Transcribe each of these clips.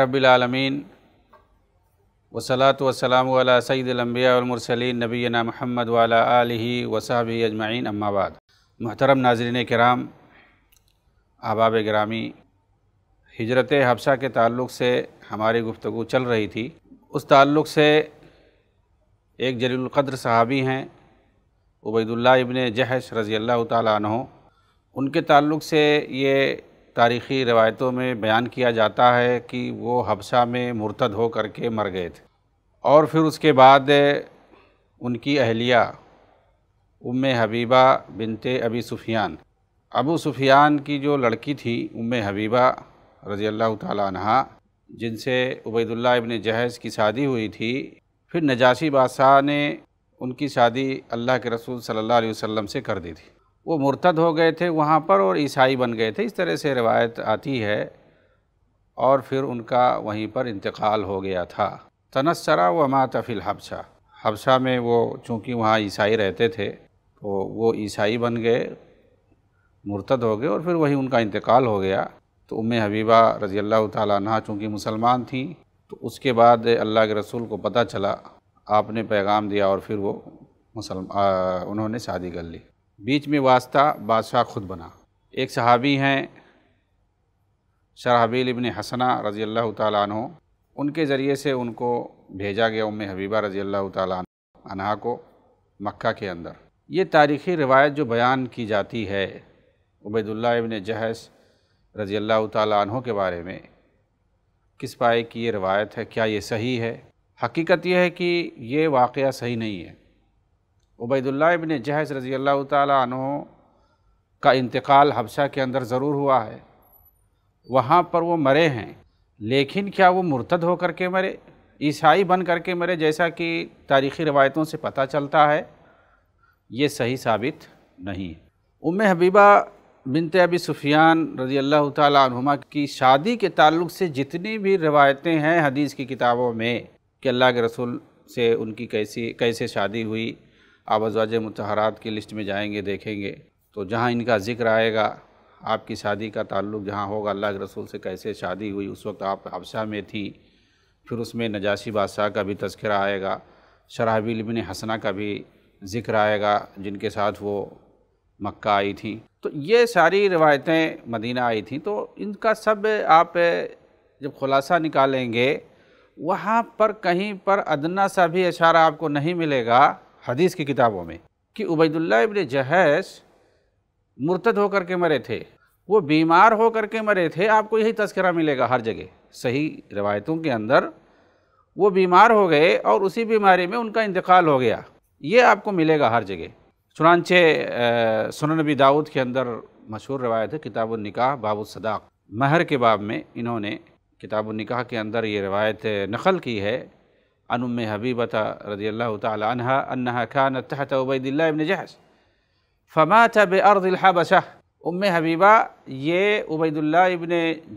रबीआलमीन वसलात वसलाम सईदम्बियामरसलिन नबीना महमद वाला वसाब अजमाइन अम्माबाद महतरम नाजरन कराम अहबाब ग्रामी हजरत हफ्सा के ताल्लुक़ से हमारी गुफ्तु चल रही थी उस ताल्लुक़ से एक जलीलक़द्र सहाबी हैं उबैदुल्ला इबन जहश रज़ी अल्लाह तहों उनके ताल्लुक़ से ये तारीख़ी रवायतों में बयान किया जाता है कि वो हबसा में मुरतद हो कर के मर गए थे और फिर उसके बाद उनकी अहलिया उम हबीबा बिनते अबी सुफियान अबू सुफियान की जो लड़की थी उम हबीबा रज़ी अल्लाह तहा जिनसे उबैदुल्ला इबन जहज़ की शादी हुई थी फिर नजाशी बादशाह ने उनकी शादी अल्लाह के रसूल सल्लल्लाहु अलैहि वसल्लम से कर दी थी वो मुर्तद हो गए थे वहाँ पर और ईसाई बन गए थे इस तरह से रिवायत आती है और फिर उनका वहीं पर इंतकाल हो गया था तनसरा व मातफ़िल हबशा हबसा में वो चूँकि वहाँ ईसाई रहते थे तो वो ईसाई बन गए मुर्तद हो गए और फिर वहीं उनका इंतकाल हो गया तो उम हबीबा रज़ी अल्लाह तह चूँकि मुसलमान थी तो उसके बाद अल्लाह के रसूल को पता चला आपने पैगाम दिया और फिर वो मुसलमान उन्होंने शादी कर ली बीच में वास्ता बादशाह खुद बना एक सहाबी हैं शराबील इबन हसना रज़ी अल्लाह तु उनके ज़रिए से उनको भेजा गया उम हबीबा रज़ी अल्लाह तहा को मक्का के अंदर ये तारीख़ी रिवायत जो बयान की जाती है उबैदुल्ला इबन जहस रज़ी अल्लाह तहों के बारे में किस पाए की ये रिवायत है क्या ये सही है हकीकत यह है कि ये वाक़ सही नहीं है उबैदुल्ला इबन जहज रज़ी अल्लाह तु का इंतकाल हबशा के अंदर ज़रूर हुआ है वहाँ पर वो मरे हैं लेकिन क्या वो मुर्तद होकर के मरे ईसाई बन कर के मरे जैसा कि तारीख़ी रवायतों से पता चलता है ये सही साबित नहीं है उम हबीबा बिनते अबी सुफियान रज़ी अल्लाह तुमा की शादी के ताल्लुक से जितनी भी रवायतें हैं हदीस की किताबों में कि अल्लाह के रसूल से उनकी कैसी कैसे शादी हुई आप अजवाज मतहरात की लिस्ट में जाएंगे देखेंगे तो जहाँ इनका ज़िक्र आएगा आपकी शादी का ताल्लुक जहाँ होगा अल्लाह के रसूल से कैसे शादी हुई उस वक्त आप हफ्सा में थी फिर उसमें नजाशी बादशाह का भी तस्करा आएगा शराबील बिन हसना का भी ज़िक्र आएगा जिनके साथ वो मक्का आई थी तो ये सारी रिवायतें मदीना आई थी तो इनका सब आप जब खुलासा निकालेंगे वहाँ पर कहीं पर अदना सा भी इशारा आपको नहीं मिलेगा हदीस की किताबों में कि उबैदुल्ला इब्ने जहैस मुर्तद होकर के मरे थे वो बीमार होकर के मरे थे आपको यही तस्करा मिलेगा हर जगह सही रवायतों के अंदर वो बीमार हो गए और उसी बीमारी में उनका इंतकाल हो गया ये आपको मिलेगा हर जगह चुनानचे सुन नबी दाऊद के अंदर मशहूर रवायत है किताब निकाह बाबू सदाक महर के बाब में इन्होंने किताब निकाह के अंदर ये रवायत नकल की है अन उम हबीबत रदी अल्लाह तहा अनहा खान तहत उबैदिल्ला इबन जहस फमा तब अर्दहा उम हबीबा ये उबैदुल्ला इबन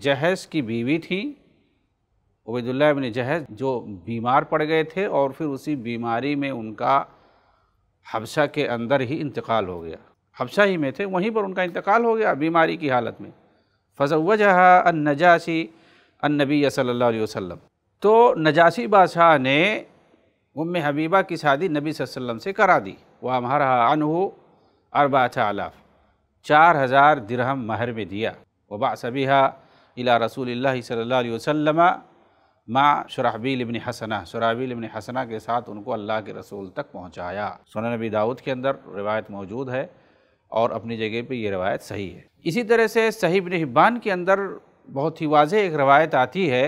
जहस की बीवी थी उबैदुल्ला इबन जहज जो बीमार पड़ गए थे और फिर उसी बीमारी में उनका हबशा के अंदर ही इंतकाल हो गया हबशा ही में थे वहीं पर उनका इंतकाल हो गया बीमारी की हालत में फजवजहा अन नजासी अन नबी सल्ला वसम तो नजासी बादशाह ने उम हबीबा की शादी नबी वसल्लम से करा दी वह हमारा अनहू अरबाथ आलाफ चार हज़ार दिरहम महर में दिया वबा सबिहा इला रसूल सल्ला वसलम माँ शराबील इबन हसना शराबील इबन हसना के साथ उनको अल्लाह के रसूल तक पहुँचाया सोन नबी दाऊद के अंदर रिवायत मौजूद है और अपनी जगह पर यह रवायत सही है इसी तरह से सही बिन हिब्बान के अंदर बहुत ही वाजह एक रवायत आती है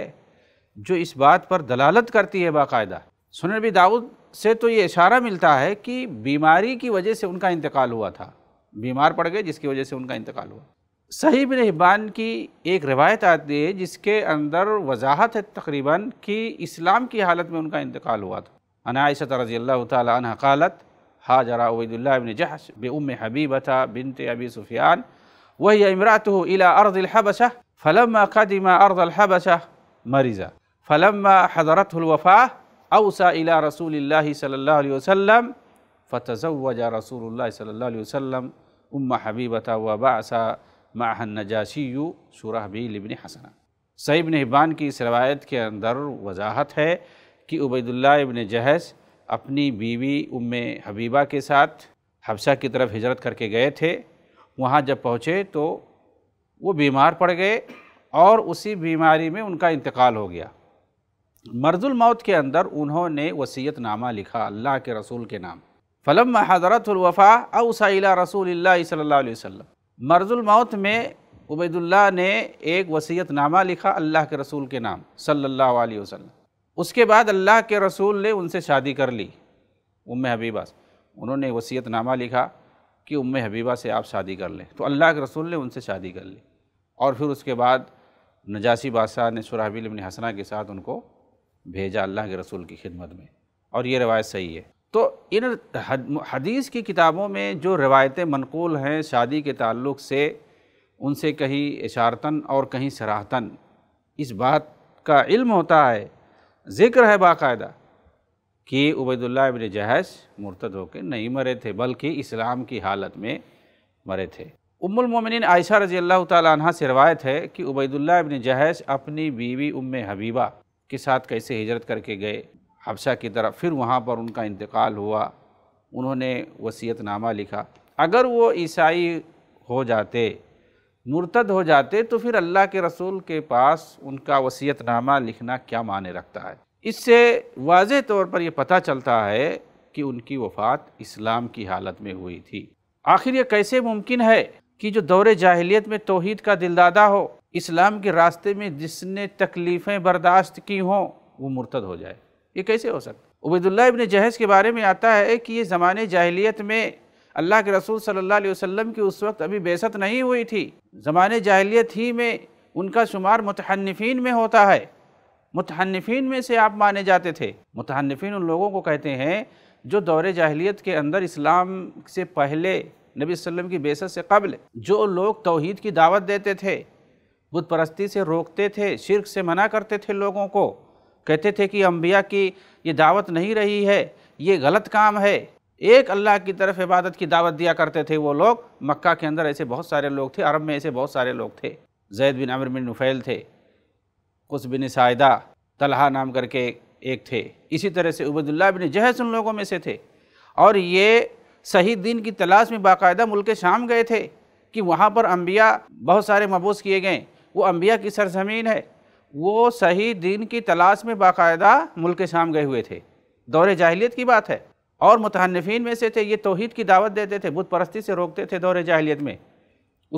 जो इस बात पर दलालत करती है बाकायदा सुन नबी दाऊद से तो ये इशारा मिलता है कि बीमारी की वजह से उनका इंतकाल हुआ था बीमार पड़ गए जिसकी वजह से उनका इंतकाल हुआ सही बिन हिब्बान की एक रिवायत आती है जिसके अंदर वजाहत है तकरीबन कि इस्लाम की हालत में उनका इंतकाल हुआ था अनायशत रजी अल्लाह तह कालत हाजरा उबैदुल्लाबिन जहश बे उम हबीबता बिनत अबी सुफियान वही इमरात इला हबशा फ़लम कदमा हबशा मरीज़ा फ़लम हज़रतलवफ़ा अवसा इला रसूल सल्ला वसम फ़तज़ा रसूल सल्ला वसम उम हबीबता वबासा माहन नजाशीयू सुरहबीलबन हसना सईबन हिब्बान की इस रवायत के अंदर वजाहत है कि उबैदुल्ला इबन जहस अपनी बीवी उम हबीबा के साथ हबसा की तरफ हिजरत करके गए थे वहाँ जब पहुँचे तो वो बीमार पड़ गए और उसी बीमारी में उनका इंतकाल हो गया मर्जुल मौत के अंदर उन्होंने वसीयतनामा लिखा अल्लाह के रसूल के नाम फ़लम हज़रतलवफ़ा अवसाइला रसूल सल्ला मर्जुल मौत में उबैदुल्ला ने एक वसीयतनामा लिखा अल्लाह के रसूल के नाम सल्ला वसम उसके बाद अल्लाह के रसूल ने उनसे शादी कर ली उम हबीबा से उन्होंने वसीयतनामा लिखा कि उम हबीबा से आप शादी कर लें तो अल्लाह के रसूल ने उनसे शादी कर ली और फिर उसके बाद नजासी बादशाह ने सुराहबिल हसना के साथ उनको भेजा अल्लाह के रसूल की खिदमत में और ये रवायत सही है तो इन हदीस की किताबों में जो रवायतें मनकूल हैं शादी के ताल्लुक से उनसे कहीं इशारतन और कहीं सराहतन इस बात का इल्म होता है ज़िक्र है बाकायदा कि उबैदुल्ला इबन जहश मुर्तद होकर नहीं मरे थे बल्कि इस्लाम की हालत में मरे थे उम्मुलमोमिन आयशा रजी अल्लाह तह से रवायत है कि उबैदुल्ला अबिन जहश अपनी बीवी उम हबीबा के साथ कैसे हिजरत करके गए हबशा की तरफ फिर वहाँ पर उनका इंतकाल हुआ उन्होंने वसीयतनामा लिखा अगर वो ईसाई हो जाते मुर्तद हो जाते तो फिर अल्लाह के रसूल के पास उनका वसीयतनामा लिखना क्या माने रखता है इससे वाज तौर पर यह पता चलता है कि उनकी वफ़ात इस्लाम की हालत में हुई थी आखिर ये कैसे मुमकिन है कि जो दौर जाहिलियत में तोहद का दिलदादा हो इस्लाम के रास्ते में जिसने तकलीफ़ें बर्दाश्त की हों वो मुर्तद हो जाए ये कैसे हो सकता उबैदुल्ला इबन जहेज़ के बारे में आता है कि ये ज़माने जाहिलियत में अल्लाह के रसूल सल्लल्लाहु अलैहि वसल्लम की उस वक्त अभी बेसत नहीं हुई थी ज़माने जाहिलियत ही में उनका शुमार मतहनफिन में होता है मतहनफिन में से आप माने जाते थे मतहनफिन उन लोगों को कहते हैं जो दौरे जाहिलियत के अंदर इस्लाम से पहले नबी वसल्लम की बेसत से कबल जो लोग तोहद की दावत देते थे बुत परस्ती से रोकते थे शिरक से मना करते थे लोगों को कहते थे कि अम्बिया की ये दावत नहीं रही है ये गलत काम है एक अल्लाह की तरफ इबादत की दावत दिया करते थे वो लोग मक्का के अंदर ऐसे बहुत सारे लोग थे अरब में ऐसे बहुत सारे लोग थे जैद बिन अमर बिन नुफैल थे कुछ बिन सायदा तलहा नाम करके एक थे इसी तरह से उबैदुल्ला बिन जहस उन लोगों में से थे और ये सही दिन की तलाश में बाकायदा मुल्क शाम गए थे कि वहाँ पर अम्बिया बहुत सारे मबूस किए गए वो अम्बिया की सरजमीन है वो सही दिन की तलाश में बाकायदा मुल्क शाम गए हुए थे दौर जाहलीत की बात है और मुतहनफिन में से थे ये तोहद की दावत देते थे बुत परस्ती से रोकते थे दौरे जाहलीत में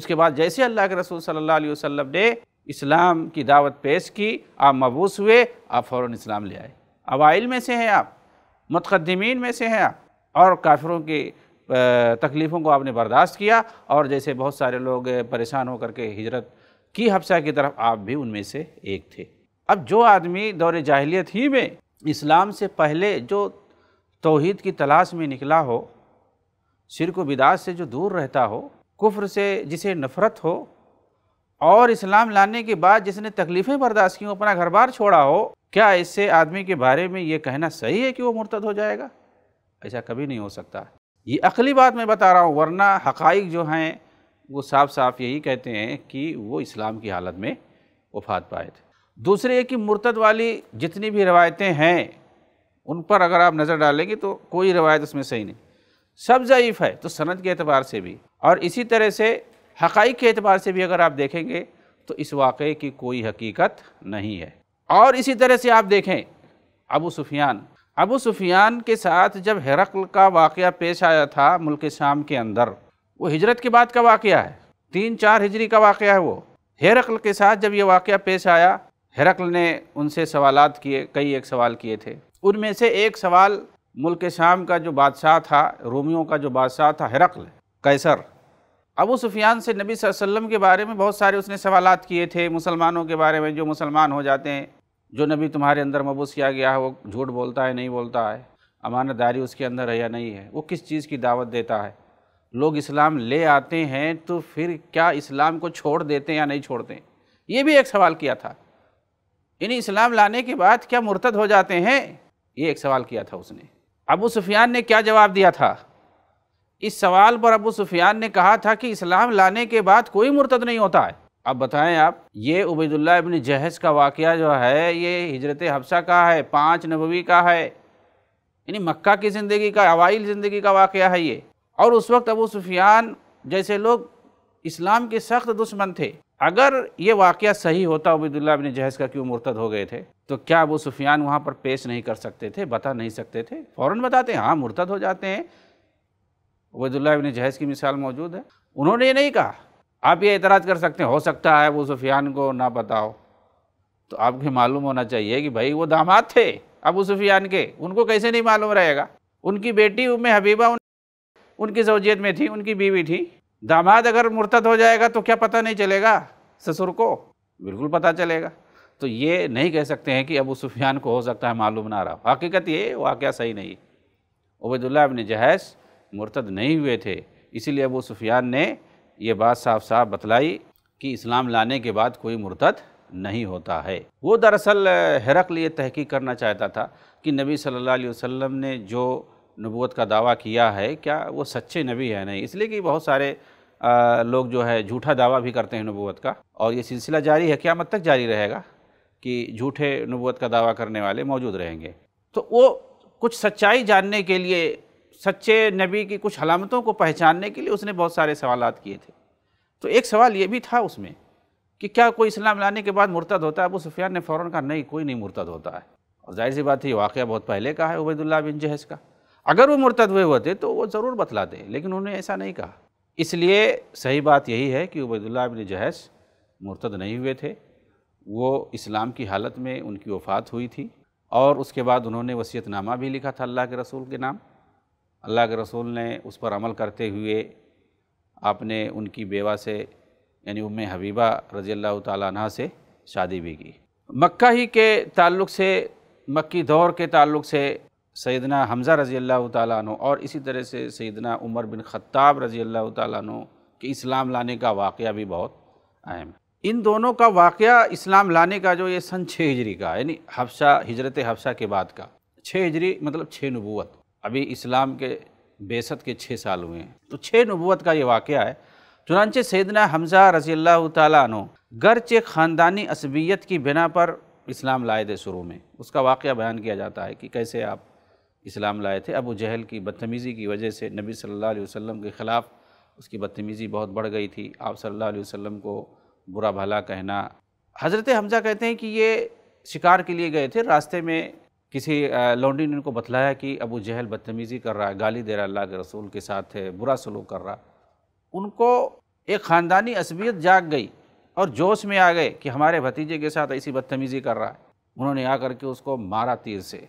उसके बाद जैसे अल्लाह के रसूल सल्ला अलैहि ने इस्लाम की दावत पेश की आप मबूस हुए आप फ़ौर इस्लाम ले आए अवाइल में से हैं आप मतकदमीन में से हैं आप और काफिरों की तकलीफ़ों को आपने बर्दाश्त किया और जैसे बहुत सारे लोग परेशान होकर के हिजरत की हफ्सा की तरफ आप भी उनमें से एक थे अब जो आदमी दौर जाहिलियत ही में इस्लाम से पहले जो तोहद की तलाश में निकला हो सिर को बिदात से जो दूर रहता हो कुफ्र से जिसे नफ़रत हो और इस्लाम लाने के बाद जिसने तकलीफ़ें बर्दाश्त की अपना घर बार छोड़ा हो क्या इससे आदमी के बारे में ये कहना सही है कि वो मुर्तद हो जाएगा ऐसा कभी नहीं हो सकता ये अकली बात मैं बता रहा हूँ वरना हक़ जो हैं वो साफ साफ यही कहते हैं कि वो इस्लाम की हालत में वफात पाए थे दूसरे कि मुर्तद वाली जितनी भी रवायतें हैं उन पर अगर आप नज़र डालेंगे तो कोई रवायत उसमें सही नहीं सब ज़यीफ़ है तो सनत के अतबार से भी और इसी तरह से हक़ के अतबार से भी अगर आप देखेंगे तो इस वाक़े की कोई हकीकत नहीं है और इसी तरह से आप देखें अबू सुफियान अबू सुफियान के साथ जब हरकल का वाक़ पेश आया था मुल्क शाम के अंदर वो हिजरत के बाद का वाक़ है तीन चार हिजरी का वाक़ है वो हेरकल के साथ जब ये वाक़ पेश आया हेरकल ने उनसे सवाल किए कई एक सवाल किए थे उनमें से एक सवाल मुल्क शाम का जो बादशाह था रोमियों का जो बादशाह था हेरकल कैसर अबू सुफियान से नबी वसल्लम के बारे में बहुत सारे उसने सवाल किए थे मुसलमानों के बारे में जो मुसलमान हो जाते हैं जो नबी तुम्हारे अंदर मबूस किया गया है वो झूठ बोलता है नहीं बोलता है अमानतदारी उसके अंदर है या नहीं है वो किस चीज़ की दावत देता है लोग इस्लाम ले आते हैं तो फिर क्या इस्लाम को छोड़ देते हैं या नहीं छोड़ते ये भी एक सवाल किया था यानी इस्लाम लाने के बाद क्या मुर्तद हो जाते हैं ये एक सवाल किया था उसने अबू सुफियान ने क्या जवाब दिया था इस सवाल पर अबू सुफियान ने कहा था कि इस्लाम लाने के बाद कोई मुर्तद नहीं होता है अब बताएं आप ये उबैदुल्ला इबन जहेज़ का वाक़ जो है ये हजरत हफ्सा का है पाँच नबवी का है यानी मक्का की ज़िंदगी का अवाइल ज़िंदगी का वाक़ है ये और उस वक्त अबू सुफियान जैसे लोग इस्लाम के सख्त दुश्मन थे अगर ये वाक़ सही होता अबीदुल्ला अबिन जहेज़ का क्यों मुर्तद हो गए थे तो क्या अबू सुफियान वहाँ पर पेश नहीं कर सकते थे बता नहीं सकते थे फ़ौर बताते हैं हाँ मुर्तद हो जाते हैं अबीदुल्ला अबिन जहेज़ की मिसाल मौजूद है उन्होंने ये नहीं कहा आप ये एतराज़ कर सकते हैं हो सकता है अबू सुफियान को ना बताओ तो आपके मालूम होना चाहिए कि भाई वो दामाद थे अबू सुफियान के उनको कैसे नहीं मालूम रहेगा उनकी बेटी उम्म हबीबा उनकी जोजियत में थी उनकी बीवी थी दामाद अगर मुर्तद हो जाएगा तो क्या पता नहीं चलेगा ससुर को बिल्कुल पता चलेगा तो ये नहीं कह सकते हैं कि अबू सुफियान को हो सकता है मालूम ना रहा हकीकत ये वाक़ सही नहीं उबैदुल्ला अबिन जहैस मुर्तद नहीं हुए थे इसीलिए अबू सुफियान ने ये बात साफ साफ बतलाई कि इस्लाम लाने के बाद कोई मुर्तद नहीं होता है वो दरअसल हरक लिए तहकीक करना चाहता था कि नबी सल्लल्लाहु अलैहि वसल्लम ने जो नबूत का दावा किया है क्या वो सच्चे नबी है नहीं इसलिए कि बहुत सारे आ, लोग जो है झूठा दावा भी करते हैं नबूत का और ये सिलसिला जारी है क्या मत तक जारी रहेगा कि झूठे नबूत का दावा करने वाले मौजूद रहेंगे तो वो कुछ सच्चाई जानने के लिए सच्चे नबी की कुछ हलामतों को पहचानने के लिए उसने बहुत सारे सवाल किए थे तो एक सवाल ये भी था उसमें कि क्या कोई इस्लाम लाने के बाद मुर्तद होता है अबू सुफियान ने फ़ौरन कहा नहीं कोई नहीं मुर्तद होता है और जाहिर सी बात है ये वाक़ बहुत पहले का है उबैदुल्ला बिन जहेज़ का अगर वो मुर्तद हुए होते तो वो ज़रूर बतलाते लेकिन उन्होंने ऐसा नहीं कहा इसलिए सही बात यही है कि उबैदुल्ला अबिन जहैस मुर्तद नहीं हुए थे वो इस्लाम की हालत में उनकी वफ़ात हुई थी और उसके बाद उन्होंने वसीयतनामा भी लिखा था अल्लाह के रसूल के नाम अल्लाह के रसूल ने उस पर अमल करते हुए आपने उनकी बेवा से यानी उम हबीबा रज़ी अल्लाह तह से शादी भी की मक्का ही के ताल्लुक़ से मक्की दौर के ताल्लुक़ से सैदना हमज़ा रज़ी अल्लाह तु और इसी तरह से सैदना उमर बिन ख़त्ताब रज़ी अल्लाह तु के इस्लाम लाने का वाक़ भी बहुत अहम है इन दोनों का वाक़ इस्लाम लाने का जो ये सन छः हिजरी का यानी हफ्सा हिजरत हफ्सा के बाद का छः हिजरी मतलब छः नबूत अभी इस्लाम के बेसत के छः साल हुए हैं तो छः नबूत का ये वाक़ है चुनानचे सैदना हमज़ा रज़ी अल्लाह तु गरचे ख़ानदानी असबियत की बिना पर इस्लाम लाए थे शुरू में उसका वाक़ बयान किया जाता है कि कैसे आप इस्लाम लाए थे अबू जहल की बदतमीज़ी की वजह से नबी सल्लल्लाहु अलैहि वसल्लम के ख़िलाफ़ उसकी बदतमीज़ी बहुत बढ़ गई थी आप सल्लल्लाहु अलैहि वसल्लम को बुरा भला कहना हज़रत हमजा कहते हैं कि ये शिकार के लिए गए थे रास्ते में किसी लौंडी ने उनको बतलाया कि अबू जहल बदतमीज़ी कर रहा है गाली दे रहा अल्लाह के रसूल के साथ है बुरा सलूक कर रहा उनको एक ख़ानदानी असबियत जाग गई और जोश में आ गए कि हमारे भतीजे के साथ ऐसी बदतमीज़ी कर रहा है उन्होंने आकर के उसको मारा तीर से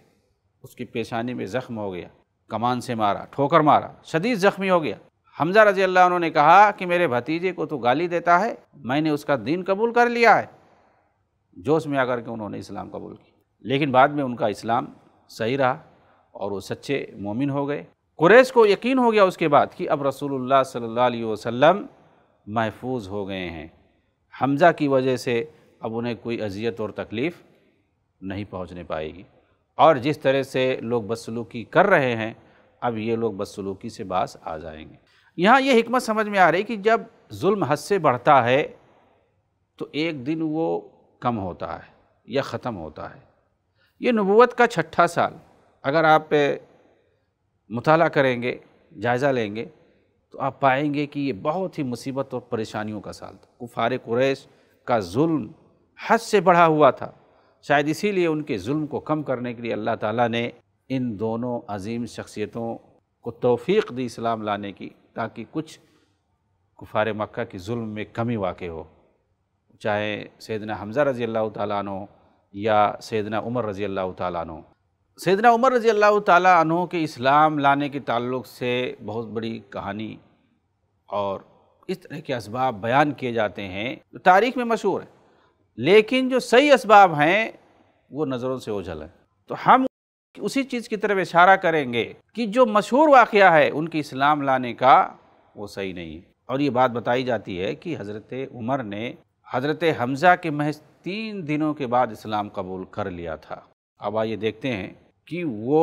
उसकी पेशानी में ज़ख्म हो गया कमान से मारा ठोकर मारा शदीद ज़ख्मी हो गया हमजा रजी अल्लाह उन्होंने कहा कि मेरे भतीजे को तो गाली देता है मैंने उसका दीन कबूल कर लिया है जोश में आकर के उन्होंने इस्लाम कबूल किया लेकिन बाद में उनका इस्लाम सही रहा और वो सच्चे मोमिन हो गए कुरैश को यकीन हो गया उसके बाद कि अब रसूलुल्लाह सल्लल्लाहु अलैहि वसल्लम महफूज हो गए हैं हमज़ा की वजह से अब उन्हें कोई अजियत और तकलीफ़ नहीं पहुंचने पाएगी और जिस तरह से लोग बदसलूकी कर रहे हैं अब ये लोग बदसलूकी से बास आ जाएंगे यहाँ ये हमत समझ में आ रही कि जब जुल्म हद से बढ़ता है तो एक दिन वो कम होता है या ख़त्म होता है ये नबूत का छठा साल अगर आप मताल करेंगे जायज़ा लेंगे तो आप पाएंगे कि ये बहुत ही मुसीबत और परेशानियों का साल था कुफार कुरैश का जुल्म हद से बढ़ा हुआ था शायद इसीलिए उनके जुल्म को कम करने के लिए अल्लाह ताला ने इन दोनों अजीम शख्सियतों को तोफ़ी दी इस्लाम लाने की ताकि कुछ कुफार मक्का की जुल्म में कमी वाक़ हो चाहे सैदना हमज़ा रज़ी अल्लाह तु या सैदना उमर रज़ी अल्लाह तु सैदना उमर रज़ी अल्लाह तु के इस्लाम लाने के ताल्लुक़ से बहुत बड़ी कहानी और इस तरह के इसबाब बयान किए जाते हैं जो तारीख़ में मशहूर है लेकिन जो सही इसबाब हैं वो नज़रों से ओझल हैं तो हम उसी चीज़ की तरफ इशारा करेंगे कि जो मशहूर वाक़ है उनकी इस्लाम लाने का वो सही नहीं है और ये बात बताई जाती है कि हज़रत उमर ने हज़रत हमज़ा के महज तीन दिनों के बाद इस्लाम कबूल कर लिया था अब आइए देखते हैं कि वो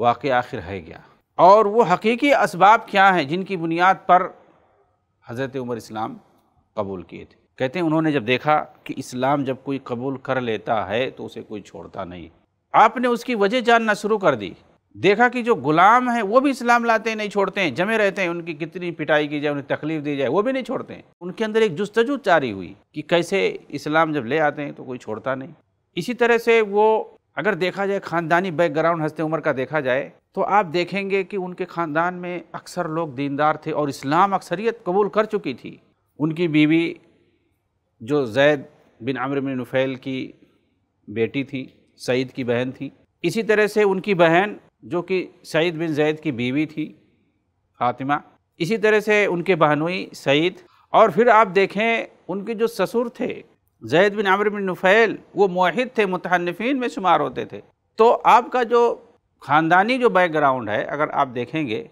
वाक़ आखिर है क्या और वो हकीकी इसबाब क्या हैं जिनकी बुनियाद पर हज़रत उमर इस्लाम कबूल किए थे कहते हैं उन्होंने जब देखा कि इस्लाम जब कोई कबूल कर लेता है तो उसे कोई छोड़ता नहीं आपने उसकी वजह जानना शुरू कर दी देखा कि जो गुलाम है वो भी इस्लाम लाते हैं नहीं छोड़ते हैं जमे रहते हैं उनकी कितनी पिटाई की जाए उन्हें तकलीफ दी जाए वो भी नहीं छोड़ते हैं उनके अंदर एक जस्तजू जारी हुई कि कैसे इस्लाम जब ले आते हैं तो कोई छोड़ता नहीं इसी तरह से वो अगर देखा जाए ख़ानदानी बैकग्राउंड हंसते उम्र का देखा जाए तो आप देखेंगे कि उनके ख़ानदान में अक्सर लोग दीनदार थे और इस्लाम अक्सरियत कबूल कर चुकी थी उनकी बीवी जो जैद बिन आमिर बिन नुफ़ैल की बेटी थी सईद की बहन थी इसी तरह से उनकी बहन जो कि सईद बिन जैद की बीवी थी फातिमा इसी तरह से उनके बहनोई सईद और फिर आप देखें उनके जो ससुर थे जैद बिन आमिर बिन नुफ़ैल वो मुहिद थे मुतहनफिन में शुमार होते थे तो आपका जो ख़ानदानी जो बैकग्राउंड है अगर आप देखेंगे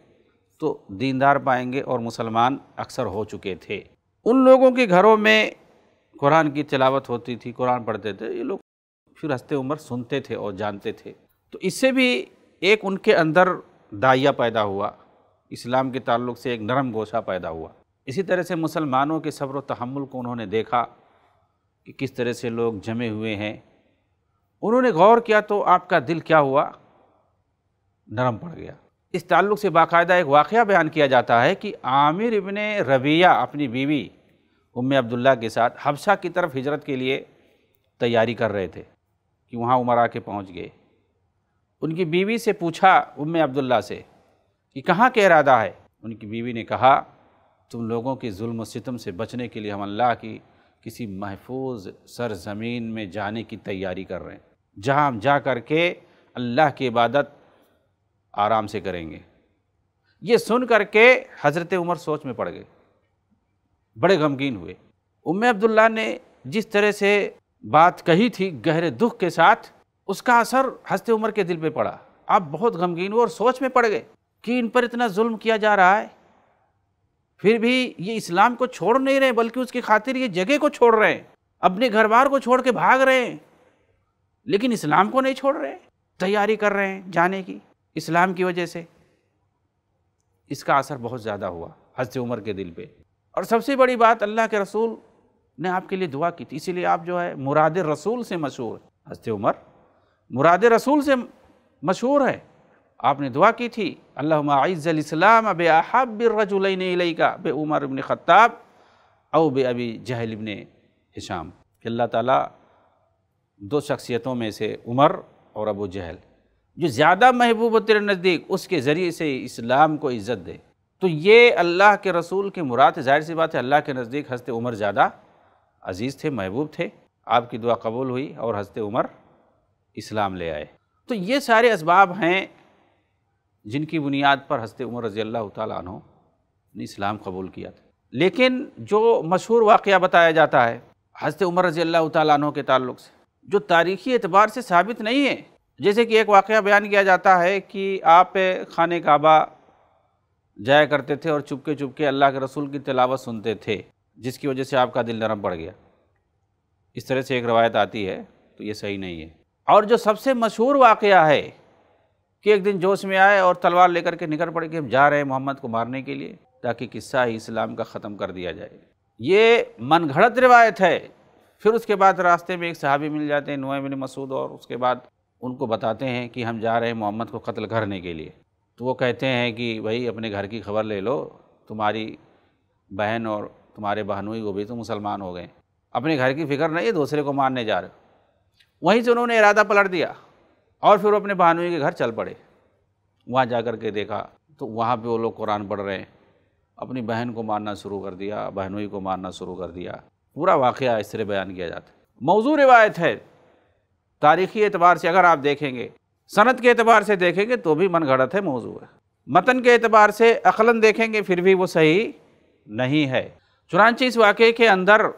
तो दीनदार पाएंगे और मुसलमान अक्सर हो चुके थे उन लोगों के घरों में कुरान की तिलावत होती थी कुरान पढ़ते थे ये लोग फिर हंसते उम्र सुनते थे और जानते थे तो इससे भी एक उनके अंदर दाइया पैदा हुआ इस्लाम के ताल्लुक से एक नरम गोशा पैदा हुआ इसी तरह से मुसलमानों के सब्र तहमुल को उन्होंने देखा कि किस तरह से लोग जमे हुए हैं उन्होंने गौर किया तो आपका दिल क्या हुआ नरम पड़ गया इस ताल्लुक़ से बाकायदा एक वाक़ बयान किया जाता है कि आमिर इबन रबिया अपनी बीवी उम अब्दुल्ला के साथ हबशा की तरफ हिजरत के लिए तैयारी कर रहे थे कि वहाँ उमर आके पहुँच गए उनकी बीवी से पूछा उम अब्दुल्ला से कि कहाँ के इरादा है उनकी बीवी ने कहा तुम लोगों के जुल्म सितम से बचने के लिए हम अल्लाह की किसी महफूज सरजमीन में जाने की तैयारी कर रहे हैं जहाँ हम जा कर के अल्लाह की इबादत आराम से करेंगे ये सुन कर के हज़रत उमर सोच में पड़ गए बड़े गमगीन हुए उम्मे अब्दुल्ला ने जिस तरह से बात कही थी गहरे दुख के साथ उसका असर हंसते उम्र के दिल पे पड़ा आप बहुत गमगीन हुए और सोच में पड़ गए कि इन पर इतना जुल्म किया जा रहा है फिर भी ये इस्लाम को छोड़ नहीं रहे बल्कि उसकी खातिर ये जगह को छोड़ रहे हैं अपने घर बार को छोड़ के भाग रहे हैं लेकिन इस्लाम को नहीं छोड़ रहे तैयारी कर रहे हैं जाने की इस्लाम की वजह से इसका असर बहुत ज़्यादा हुआ हंसते उम्र के दिल पर और सबसे बड़ी बात अल्लाह के रसूल ने आपके लिए दुआ की थी इसीलिए आप जो है मुराद रसूल से मशहूर हंसते उमर मुराद रसूल से मशहूर है आपने दुआ की थी अल्लाह इस्लाम अब अहब रजुल का बे उमर अबन ख़त्ताब और बे अबी जहल इबन हिशाम कि अल्लाह ताला दो शख्सियतों में से उमर और अबू जहल जो ज़्यादा महबूब तेरे नज़दीक उसके ज़रिए से इस्लाम को इज़्ज़त दे तो ये अल्लाह के रसूल के मुराद जाहिर सी बात है अल्लाह के नज़दीक हंसते उमर ज़्यादा अजीज़ थे महबूब थे आपकी दुआ कबूल हुई और हंसते उमर इस्लाम ले आए तो ये सारे इसबाब हैं जिनकी बुनियाद पर हंसत उमर रज़ी अल्लाह तु ने इस्लाम कबूल किया था लेकिन जो मशहूर वाक़ बताया जाता है हंसत उमर रज़ी अल्लाह तु के तल्लु से जो तारीख़ी एतबार से साबित नहीं है जैसे कि एक वाक़ बयान किया जाता है कि आप खान काबा जाया करते थे और चुपके चुपके अल्लाह के रसूल की तिलावत सुनते थे जिसकी वजह से आपका दिल नरम पड़ गया इस तरह से एक रवायत आती है तो ये सही नहीं है और जो सबसे मशहूर वाक़ है कि एक दिन जोश में आए और तलवार लेकर के निकल पड़े कि हम जा रहे हैं मोहम्मद को मारने के लिए ताकि किस्सा ही इस्लाम का ख़त्म कर दिया जाए ये मनगढ़ंत रिवायत है फिर उसके बाद रास्ते में एक सहाबी मिल जाते हैं नुआ बिन मसूद और उसके बाद उनको बताते हैं कि हम जा रहे हैं मोहम्मद को कत्ल करने के लिए तो वो कहते हैं कि भाई अपने घर की खबर ले लो तुम्हारी बहन और तुम्हारे बहनोई वो भी तो मुसलमान हो गए अपने घर की फिक्र नहीं है दूसरे को मारने जा रहे वहीं से उन्होंने इरादा पलट दिया और फिर वो अपने बहनोई के घर चल पड़े वहाँ जा कर के देखा तो वहाँ पर वो लोग कुरान पढ़ रहे हैं अपनी बहन को मारना शुरू कर दिया बहनोई को मारना शुरू कर दिया पूरा वाक़ इस तरह बयान किया जाता है मौजू रिवायत है तारीख़ी एतबार से अगर आप देखेंगे सनत के अतबार से देखेंगे तो भी मन घड़त है मौजू है मतन के अतबार से अकलन देखेंगे फिर भी वो सही नहीं है चुनानचे इस वाक़े के अंदर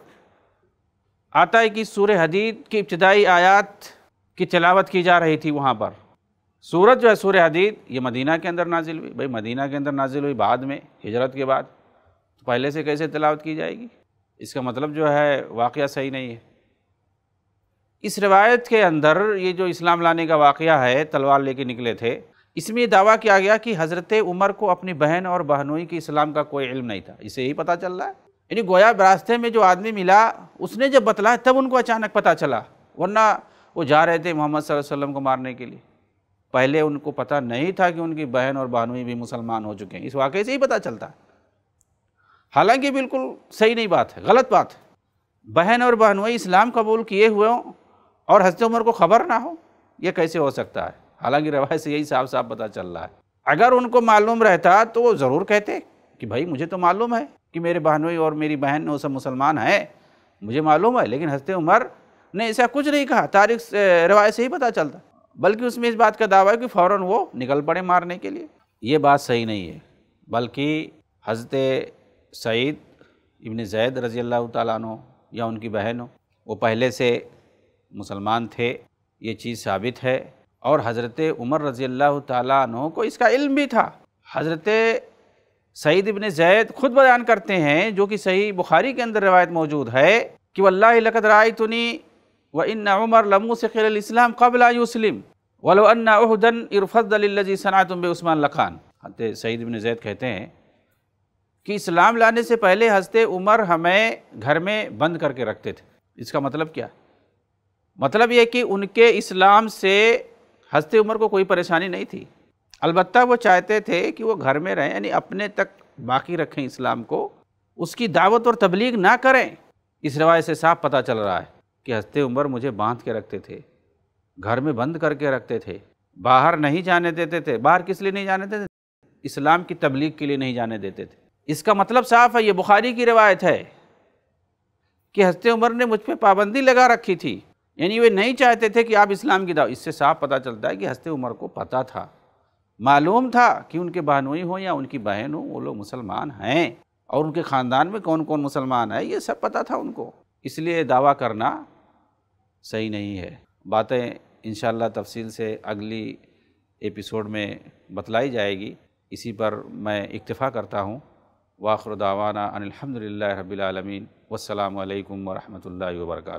आता है कि सूर हदीद की इब्तदाई आयात की तलावत की जा रही थी वहाँ पर सूरत जो है सूर हदीद ये मदीना के अंदर नाजिल हुई भाई मदीना के अंदर नाजिल हुई बाद में हिजरत के बाद तो पहले से कैसे तलावत की जाएगी इसका मतलब जो है वाक़ सही नहीं है इस रिवायत के अंदर ये जो इस्लाम लाने का वाक़ है तलवार लेके निकले थे इसमें यह दावा किया गया कि हज़रत उमर को अपनी बहन और बहनोई के इस्लाम का कोई इल्म नहीं था इसे ही पता चल रहा है यानी गोया रास्ते में जो आदमी मिला उसने जब बतला तब उनको अचानक पता चला वरना वो जा रहे थे मोहम्मद वसल्लम को मारने के लिए पहले उनको पता नहीं था कि उनकी बहन और बहनोई भी मुसलमान हो चुके हैं इस वाक़े से ही पता चलता हालांकि बिल्कुल सही नहीं बात है गलत बात है बहन और बहनोई इस्लाम कबूल किए हुए हों और हजरत उमर को खबर ना हो यह कैसे हो सकता है हालांकि रवायत से यही साफ साफ पता चल रहा है अगर उनको मालूम रहता तो वो ज़रूर कहते कि भाई मुझे तो मालूम है कि मेरे बहनोई और मेरी बहन वो सब मुसलमान हैं मुझे मालूम है लेकिन हंसते उमर ने ऐसा कुछ नहीं कहा तारीख रवायत से ही पता चलता बल्कि उसमें इस बात का दावा है कि फ़ौर वो निकल पड़े मारने के लिए ये बात सही नहीं है बल्कि हजरत सईद इबन जैद रज़ी अल्लाह तु या उनकी बहन हो वो पहले से मुसलमान थे ये चीज़ साबित है और हज़रत उमर रज़ी अल्लाह तु को इसका इल्म भी था हज़रत सईद इबन जैद खुद बयान करते हैं जो कि सही बुखारी के अंदर रवायत मौजूद है कि वल्लाह लकद राय तुनी व इन उमर लमू से इस्लाम कबला युसलिम वलोअन इरफतजी सनातुम उस्मान लखान हजरत सईद इबन जैद कहते हैं कि इस्लाम लाने से पहले हजरत उमर हमें घर में बंद करके रखते थे इसका मतलब क्या है मतलब ये कि उनके इस्लाम से हंसते उम्र को कोई परेशानी नहीं थी अलबत् वो चाहते थे कि वो घर में रहें यानी अपने तक बाकी रखें इस्लाम को उसकी दावत और तबलीग ना करें इस रवायत से साफ पता चल रहा है कि हंसते उम्र मुझे बांध के रखते थे घर में बंद करके रखते थे बाहर नहीं जाने देते थे बाहर किस लिए नहीं जाने देते इस्लाम की तबलीग के लिए नहीं जाने देते थे इसका मतलब साफ है ये बुखारी की रवायत है कि हंसते उम्र ने मुझ पर पाबंदी लगा रखी थी यानी वे नहीं चाहते थे कि आप इस्लाम की दावा इससे साफ पता चलता है कि हंसते उमर को पता था मालूम था कि उनके बहनोई हों या उनकी बहन हो वो लोग मुसलमान हैं और उनके ख़ानदान में कौन कौन मुसलमान है ये सब पता था उनको इसलिए दावा करना सही नहीं है बातें इन तफसील से अगली एपिसोड में बतलाई जाएगी इसी पर मैं इक्तफ़ा करता हूँ वाखर दावाना अनिलहमदिल्ल रबीआलमीन वालकम वरहमल वर्का